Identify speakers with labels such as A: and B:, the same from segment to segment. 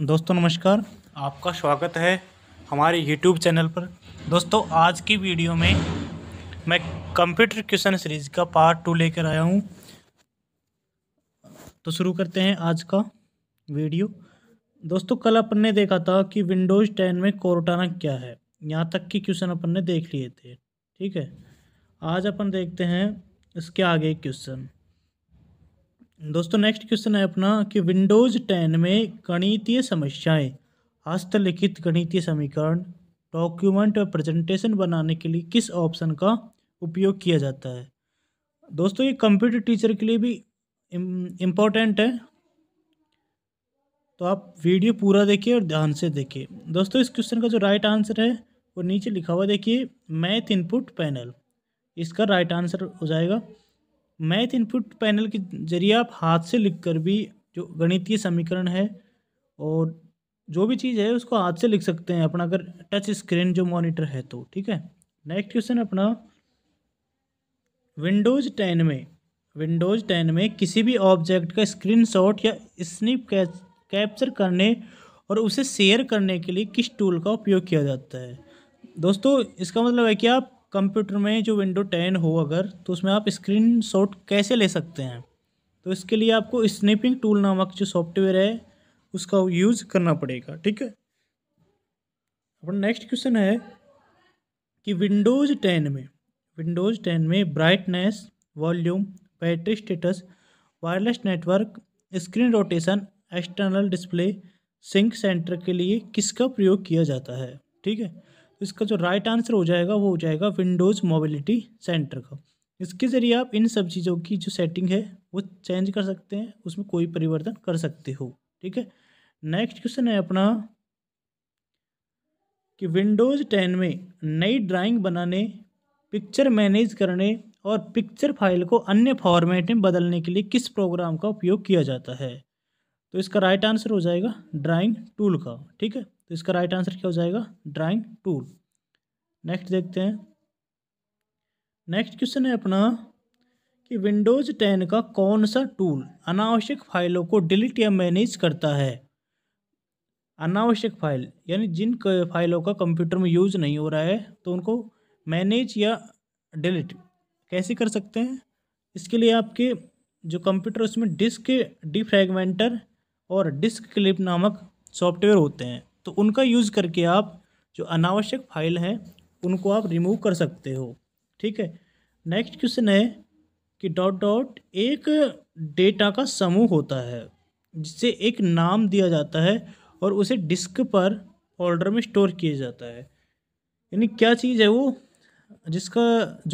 A: दोस्तों नमस्कार आपका स्वागत है हमारे यूट्यूब चैनल पर दोस्तों आज की वीडियो में मैं कंप्यूटर क्वेश्चन सीरीज का पार्ट टू लेकर आया हूँ तो शुरू करते हैं आज का वीडियो दोस्तों कल अपन ने देखा था कि विंडोज़ टेन में कोरोटाना क्या है यहाँ तक कि क्वेश्चन अपन ने देख लिए थे ठीक है आज अपन देखते हैं इसके आगे क्वेश्चन दोस्तों नेक्स्ट क्वेश्चन है अपना कि विंडोज टेन में गणितीय समस्याएं हस्तलिखित गणितीय समीकरण डॉक्यूमेंट और प्रेजेंटेशन बनाने के लिए किस ऑप्शन का उपयोग किया जाता है दोस्तों ये कंप्यूटर टीचर के लिए भी इम्पोर्टेंट है तो आप वीडियो पूरा देखिए और ध्यान से देखिए दोस्तों इस क्वेश्चन का जो राइट आंसर है वो नीचे लिखा हुआ देखिए मैथ इनपुट पैनल इसका राइट आंसर हो जाएगा मैथ इनपुट पैनल के जरिए आप हाथ से लिखकर भी जो गणितीय समीकरण है और जो भी चीज़ है उसको हाथ से लिख सकते हैं अपना अगर टच स्क्रीन जो मॉनिटर है तो ठीक है नेक्स्ट क्वेश्चन अपना विंडोज़ टेन में विंडोज़ टेन में किसी भी ऑब्जेक्ट का स्क्रीनशॉट या स्निप कैप्चर करने और उसे शेयर करने के लिए किस टूल का उपयोग किया जाता है दोस्तों इसका मतलब है कि आप कंप्यूटर में जो विंडो टेन हो अगर तो उसमें आप स्क्रीन शॉट कैसे ले सकते हैं तो इसके लिए आपको स्निपिंग टूल नामक जो सॉफ्टवेयर है उसका यूज़ करना पड़ेगा ठीक है अपना नेक्स्ट क्वेश्चन है कि विंडोज़ टेन में विंडोज़ टेन में brightness volume battery status wireless network screen rotation external display sync centre के लिए किसका प्रयोग किया जाता है ठीक है तो इसका जो राइट आंसर हो जाएगा वो हो जाएगा विंडोज़ मोबिलिटी सेंटर का इसके ज़रिए आप इन सब चीज़ों की जो सेटिंग है वो चेंज कर सकते हैं उसमें कोई परिवर्तन कर सकते हो ठीक है नेक्स्ट क्वेश्चन है अपना कि विंडोज़ टेन में नई ड्राइंग बनाने पिक्चर मैनेज करने और पिक्चर फाइल को अन्य फॉर्मेट में बदलने के लिए किस प्रोग्राम का उपयोग किया जाता है तो इसका राइट आंसर हो जाएगा ड्राइंग टूल का ठीक है तो इसका राइट आंसर क्या हो जाएगा ड्राइंग टूल नेक्स्ट देखते हैं नेक्स्ट क्वेश्चन है अपना कि विंडोज टेन का कौन सा टूल अनावश्यक फाइलों को डिलीट या मैनेज करता है अनावश्यक फाइल यानी जिन फाइलों का कंप्यूटर में यूज़ नहीं हो रहा है तो उनको मैनेज या डिलीट कैसे कर सकते हैं इसके लिए आपके जो कंप्यूटर उसमें डिस्क डिफ्रेगमेंटर और डिस्क क्लिप नामक सॉफ्टवेयर होते हैं तो उनका यूज़ करके आप जो अनावश्यक फाइल हैं उनको आप रिमूव कर सकते हो ठीक है नेक्स्ट क्वेश्चन है कि डॉट डॉट एक डेटा का समूह होता है जिसे एक नाम दिया जाता है और उसे डिस्क पर फोल्डर में स्टोर किया जाता है यानी क्या चीज़ है वो जिसका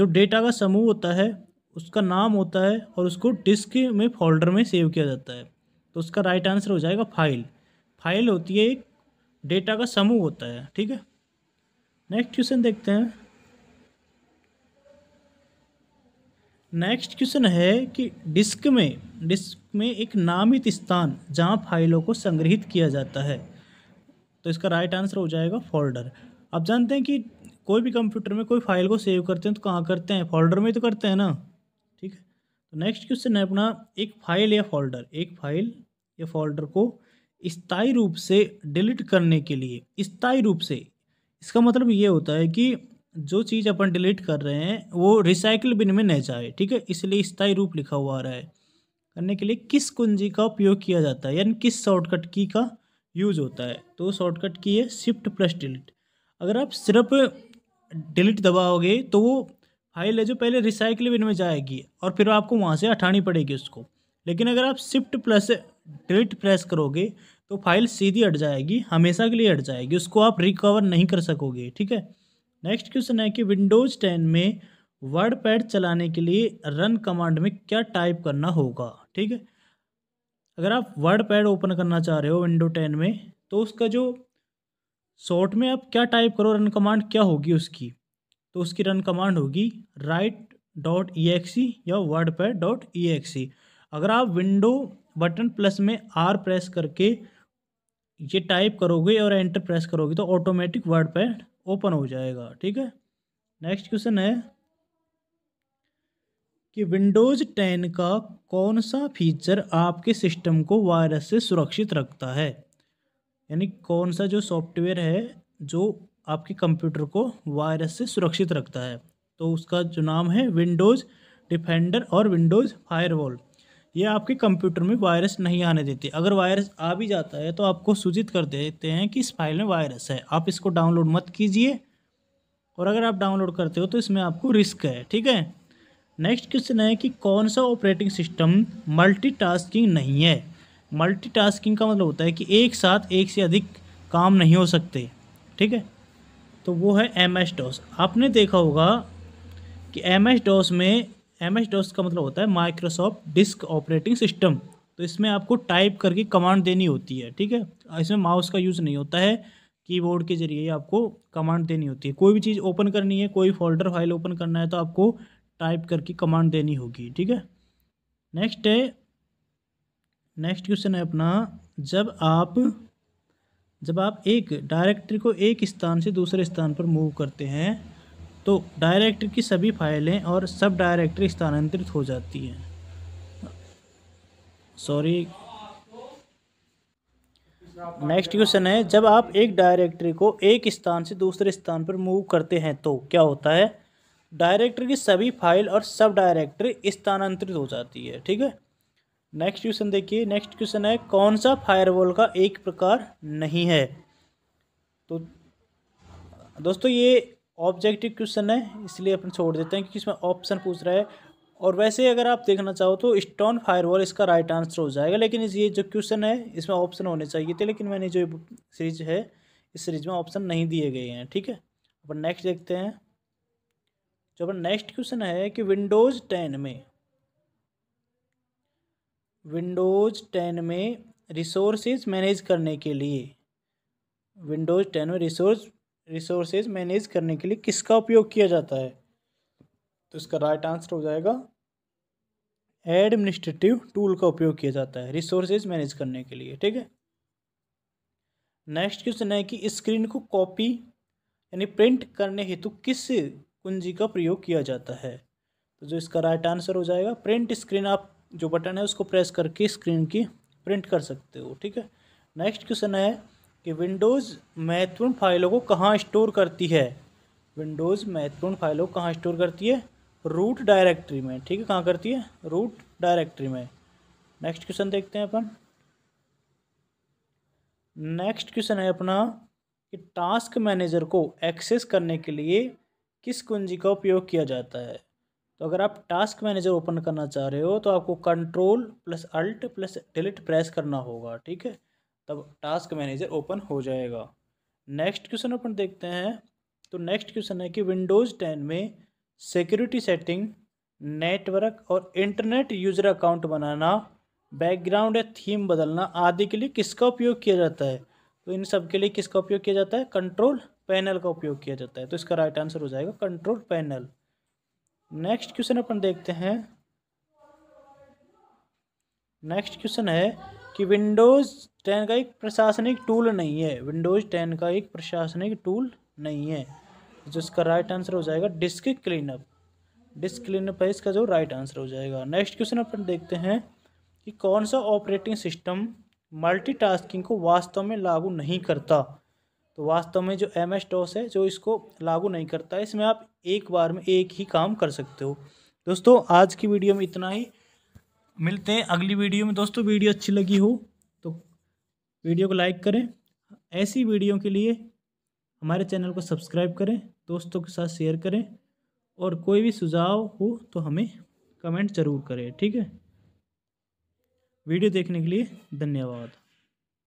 A: जो डेटा का समूह होता है उसका नाम होता है और उसको डिस्क में फोल्डर में सेव किया जाता है तो उसका राइट आंसर हो जाएगा फाइल फाइल होती है एक डेटा का समूह होता है ठीक है नेक्स्ट क्वेश्चन देखते हैं नेक्स्ट क्वेश्चन है कि डिस्क में डिस्क में एक नामित स्थान जहां फाइलों को संग्रहित किया जाता है तो इसका राइट आंसर हो जाएगा फोल्डर आप जानते हैं कि कोई भी कंप्यूटर में कोई फाइल को सेव करते हैं तो कहाँ करते हैं फोल्डर में तो करते हैं ना ठीक है तो नेक्स्ट क्वेश्चन है अपना एक फाइल या फोल्डर एक फाइल या फोल्डर को स्थायी रूप से डिलीट करने के लिए स्थायी रूप से इसका मतलब ये होता है कि जो चीज़ अपन डिलीट कर रहे हैं वो रिसाइकिल बिन में नहीं जाए ठीक है इसलिए स्थायी रूप लिखा हुआ आ रहा है करने के लिए किस कुंजी का उपयोग किया जाता है यानी किस शॉर्टकट की का यूज होता है तो शॉर्टकट की है शिफ्ट प्लस डिलीट अगर आप सिर्फ डिलीट दबाओगे तो वो फाइल है जो पहले रिसाइकिल बिन में जाएगी और फिर आपको वहाँ से हटानी पड़ेगी उसको लेकिन अगर आप शिफ्ट प्लस डिलीट प्रेस करोगे तो फाइल सीधी हट जाएगी हमेशा के लिए हट जाएगी उसको आप रिकवर नहीं कर सकोगे ठीक है नेक्स्ट क्वेश्चन है कि विंडोज़ टेन में वर्ड पैड चलाने के लिए रन कमांड में क्या टाइप करना होगा ठीक है अगर आप वर्ड पैड ओपन करना चाह रहे हो विंडो टेन में तो उसका जो शॉर्ट में आप क्या टाइप करो रन कमांड क्या होगी उसकी तो उसकी रन कमांड होगी राइट डॉट ई एक्सी या WordPad dot E X E अगर आप विंडो बटन प्लस में आर प्रेस करके ये टाइप करोगे और एंटर प्रेस करोगे तो ऑटोमेटिक वर्ड पैड ओपन हो जाएगा ठीक है नेक्स्ट क्वेश्चन है कि विंडोज़ टेन का कौन सा फीचर आपके सिस्टम को वायरस से सुरक्षित रखता है यानी कौन सा जो सॉफ्टवेयर है जो आपके कंप्यूटर को वायरस से सुरक्षित रखता है तो उसका जो नाम है विंडोज़ डिफेंडर और विंडोज़ फायरवॉल ये आपके कंप्यूटर में वायरस नहीं आने देते अगर वायरस आ भी जाता है तो आपको सूचित कर देते हैं कि इस फाइल में वायरस है आप इसको डाउनलोड मत कीजिए और अगर आप डाउनलोड करते हो तो इसमें आपको रिस्क है ठीक है नेक्स्ट क्वेश्चन है कि कौन सा ऑपरेटिंग सिस्टम मल्टीटास्किंग नहीं है मल्टीटास्किंग का मतलब होता है कि एक साथ एक से अधिक काम नहीं हो सकते ठीक है तो वो है एम एस डॉस आपने देखा होगा कि एम एस डॉस में एम एस डॉस का मतलब होता है माइक्रोसॉफ्ट डिस्क ऑपरेटिंग सिस्टम तो इसमें आपको टाइप करके कमांड देनी होती है ठीक है इसमें माउस का यूज़ नहीं होता है कीबोर्ड के ज़रिए आपको कमांड देनी होती है कोई भी चीज़ ओपन करनी है कोई फोल्डर फाइल ओपन करना है तो आपको टाइप करके कमांड देनी होगी ठीक है नेक्स्ट है नेक्स्ट क्वेश्चन है अपना जब आप जब आप एक डायरेक्टरी को एक स्थान से दूसरे स्थान पर मूव करते हैं तो डायरेक्टरी की सभी फाइलें और सब डायरेक्टरी स्थानांतरित हो जाती हैं सॉरी नेक्स्ट क्वेश्चन है जब आप एक डायरेक्टरी को एक स्थान से दूसरे स्थान पर मूव करते हैं तो क्या होता है डायरेक्टरी की सभी फाइल और सब डायरेक्टरी स्थानांतरित हो जाती है ठीक है नेक्स्ट क्वेश्चन देखिए नेक्स्ट क्वेश्चन है कौन सा फायरवॉल का एक प्रकार नहीं है तो दोस्तों ये ऑब्जेक्टिव क्वेश्चन है इसलिए अपन छोड़ देते हैं क्योंकि इसमें ऑप्शन पूछ रहा है और वैसे अगर आप देखना चाहो तो स्टोन फायरवॉल इसका राइट आंसर हो जाएगा लेकिन ये जो क्वेश्चन है इसमें ऑप्शन होने चाहिए थे लेकिन मैंने जो सीरीज है इस सीरीज में ऑप्शन नहीं दिए गए हैं ठीक है अपन नेक्स्ट देखते हैं जो अपन नेक्स्ट क्वेश्चन है कि विंडोज़ टेन में विंडोज़ टेन में रिसोर्सेज मैनेज करने के लिए विंडोज़ टेन में रिसोर्स रिसोर्सेज मैनेज करने के लिए किसका उपयोग किया जाता है तो इसका राइट आंसर हो जाएगा एडमिनिस्ट्रेटिव टूल का उपयोग किया जाता है रिसोर्सेज मैनेज करने के लिए ठीक है नेक्स्ट क्वेश्चन है कि स्क्रीन को कॉपी यानी प्रिंट करने हेतु किस कुंजी का प्रयोग किया जाता है तो जो इसका राइट आंसर हो जाएगा प्रिंट स्क्रीन आप जो बटन है उसको प्रेस करके स्क्रीन की प्रिंट कर सकते हो ठीक है नेक्स्ट क्वेश्चन है कि विंडोज़ महत्वपूर्ण फाइलों को कहाँ स्टोर करती है विंडोज़ महत्वपूर्ण फाइलों को कहाँ स्टोर करती है रूट डायरेक्टरी में ठीक है कहाँ करती है रूट डायरेक्टरी में नेक्स्ट क्वेश्चन देखते हैं अपन नेक्स्ट क्वेश्चन है अपना कि टास्क मैनेजर को एक्सेस करने के लिए किस कुंजी का उपयोग किया जाता है तो अगर आप टास्क मैनेजर ओपन करना चाह रहे हो तो आपको control plus alt plus delete press करना होगा ठीक है तब टास्क मैनेजर ओपन हो जाएगा नेक्स्ट क्वेश्चन अपन देखते हैं तो नेक्स्ट क्वेश्चन है कि विंडोज़ टेन में सिक्योरिटी सेटिंग नेटवर्क और इंटरनेट यूज़र अकाउंट बनाना बैकग्राउंड या थीम बदलना आदि के लिए किसका उपयोग किया जाता है तो इन सब के लिए किसका उपयोग किया जाता है कंट्रोल पैनल का उपयोग किया जाता है तो इसका राइट आंसर हो जाएगा कंट्रोल पैनल नेक्स्ट क्वेश्चन अपन देखते हैं नेक्स्ट क्वेश्चन है कि विंडोज़ टेन का एक प्रशासनिक टूल नहीं है विंडोज़ टेन का एक प्रशासनिक टूल नहीं है जो इसका राइट आंसर हो जाएगा डिस्क क्लीनअप डिस्क क्लीनअप है इसका जो राइट आंसर हो जाएगा नेक्स्ट क्वेश्चन अपन देखते हैं कि कौन सा ऑपरेटिंग सिस्टम मल्टीटास्किंग को वास्तव में लागू नहीं करता तो वास्तव में जो एम एस टॉस है जो इसको लागू नहीं करता इसमें आप एक बार में एक ही काम कर सकते हो दोस्तों आज की वीडियो में इतना ही मिलते हैं अगली वीडियो में दोस्तों वीडियो अच्छी लगी हो वीडियो को लाइक करें ऐसी वीडियो के लिए हमारे चैनल को सब्सक्राइब करें दोस्तों के साथ शेयर करें और कोई भी सुझाव हो तो हमें कमेंट ज़रूर करें ठीक है वीडियो देखने के लिए धन्यवाद